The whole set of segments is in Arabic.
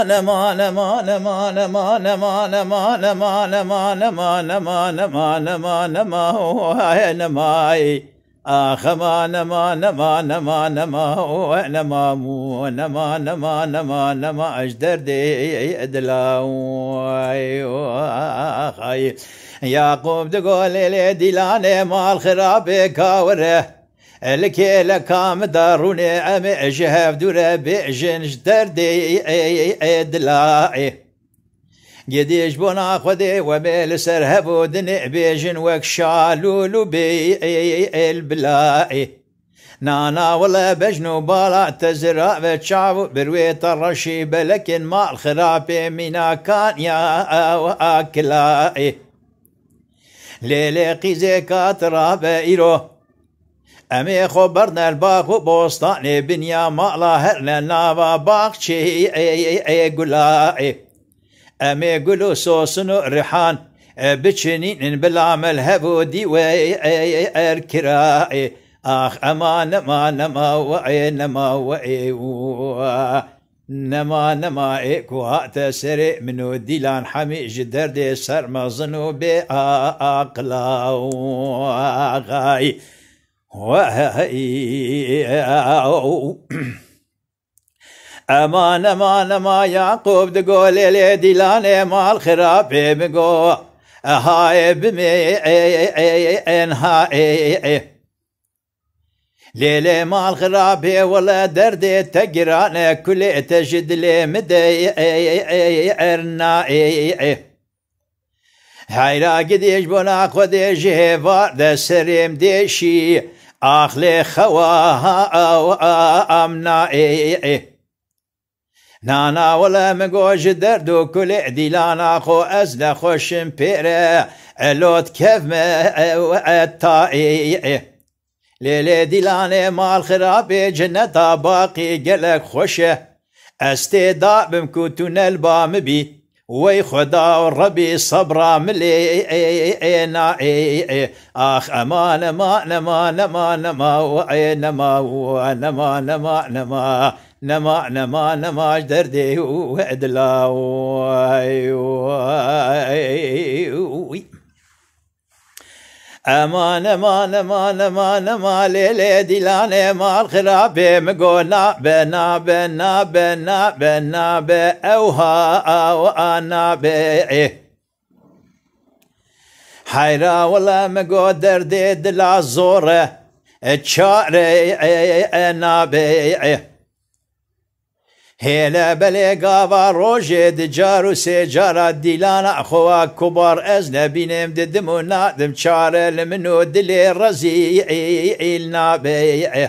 نمای ئاخەما نەما نەما نەما نەما نەماموە نەما نەما نەما نەما ئەش دەردێ ئەدلاخای یاقۆب دەگۆ لێ لێ دیلانێ ماڵ خراپێ کاوەرە. الكيلا كام داروني أم أجهف دورا بيجن جدردي دلاعي قديش بنا خدي وميل سرهب دني بيجن وكشالو لبي البلاعي نانا ولا بجنو بالا تزرع بتشعب برويت الرشي بلكن ما الخراب منا كان يا أكلائي ليلي قيزي كاترا بإيرو امي خبرنا الباغ وبوستان بنيا مالا هرنا نافا باغشي قلا امي قلو سوسن ريحان بچنين بلا ملهبو دي ويركرائي اخ اما نما نما و وعي نما و وعي نما نما ايكو هات سري منو ديلان حمي جدر دي سر مظنو بي اقلا غاي امان امان ما يعقوب دقول لي ديلاني مال خرابي مقو هاي بمي هاي ليلي مال خرابي ولا دردي تقران كل تجد لي مدي ارنائي Hayra gidiş buna kodeş var da serim deşi. Ahli hava amna e نانا ولا مگوش درد و کل دیلانا خو از لخوشم پیره الوت کف متائی لیل دیلان مال خراب جنتا باقی گلک خوشه استدابم کو تونل بام بی وي خدا ربي صبرا ملينا اخ اما نما نما نما نما وانما ونما نما نما نما نما نما دردي وعدلا امان امان امان امان امان ليلي ديلاني مال خرابي مقولا بنا بنا بنا بنا اوها وانا بيه حيرا ولا مقدر ديد العزورة تشاري إيه، إيه، إيه، انا بيه هلا بلي قابا روجي دجار و ديلانا دیلانە كبار أزنا ئەز ددمو نادم چارە لە دلي و دلێ ڕەزی ولا نابێ.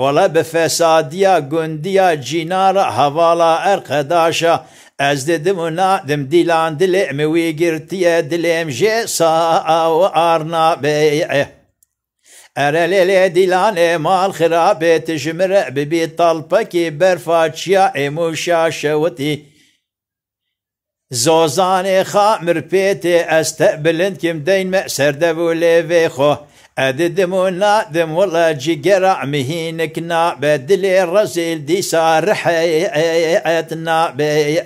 وەڵە بە فەسادیا گوندیا جینارە هەواڵە ئەرقەداشە ئەس نادم ديلان دلي أموي گرتیە دلێم ژێ أو أرنا ئارنابێ. أرليلي ديلاني مال خرابة تجمر ببي طلبكي برفاتشيا مشاشوتي زوزان خامر بيتي استقبلن كم دين مأسر دبو ليفي خو أددم ونادم والله جي قرع مهينك نابدلي الرزيل دي سارحيت نابي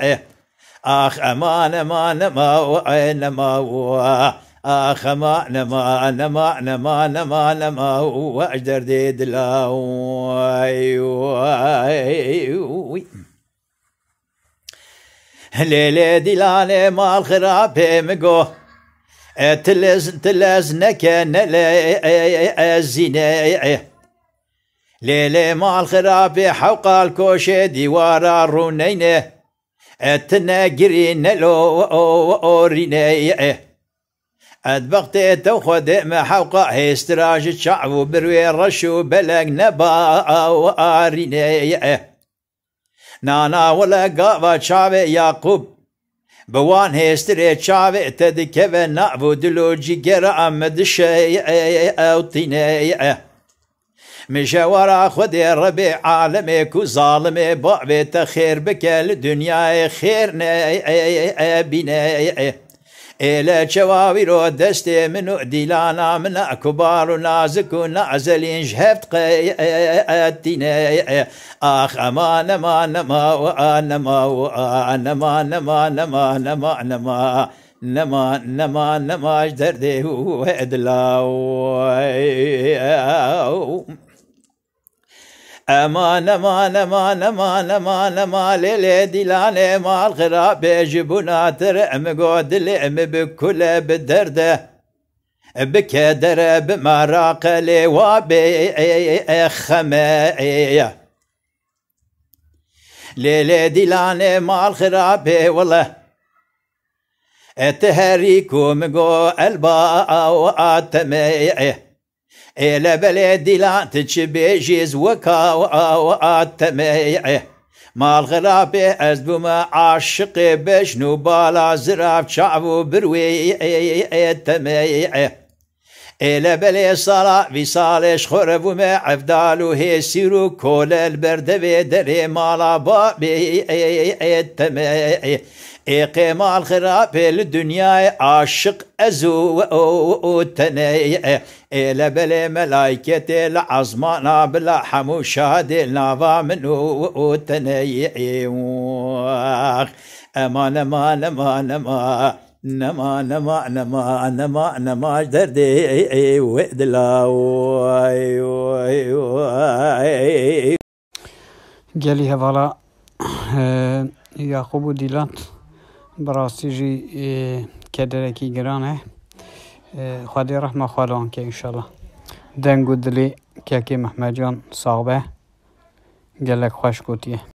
آخ أمان أمان ما وعين ما, وعين ما نما نما نما نما نما وأجدر ديد الله ليلة دلانة مال خرابة مقو تلز تلز نلي الزنا ليلي مال خرابة حوق الكوشة دوار الرنينة تنقرين لو أورينة أدبغتي توخد ما حوقا هيستراج شعب بروي رشو بلغ نبا واريني نانا ولا قابا شعب يعقوب بوان هيستري شعب تدكب نعبو دلو جيجر أمدش أو مش ورا خدي ربي عالمي كو ظالمي بعبي تخير بكال الدنيا خير بنا إلى شواوير دستي منو ديلانا من كبار ونازك ونعزلين جهبت قياتنا آخ أما نما نما وأنما وأنما نما نما نما نما نما نما نما جدر ديه أمان أمان أمان أمان أمان أمان ليلي دلاني مال غرابي جبنا ترعم قود لعم بكل بدرده بكدر بمراقل وبخماية ليلة دلانة مال خرابة والله تهريكم جو الباء واتمية إلى بلدي لا جيز وكا وآتميعه ما الغرابي ما عاشقي بشنو بالا زراف شعبو بروي تميعه إلى بلي صلاة في وصالش خرب وما عفدالو هي سيرو كول البرد ودري مالا با بابي التمي إقيم الخراب الدنيا عاشق أزو و او تني إلى بلي ملايكة العظمانا بلا حمو شهد النافا منو و او وتني أمان أمان أمان أمان نما نما نما نما نما دردي وقد گەلی هەواڵە اه، یاخۆب و دیلات بەڕاستیژی اه، کەدەرەکی گرانە اه، خودی ڕەحمە خوالەوان کە ئینشەڵە دەنگ و دلی کێکی مەحمەجان ساغبە گەلێک خۆش گوتیە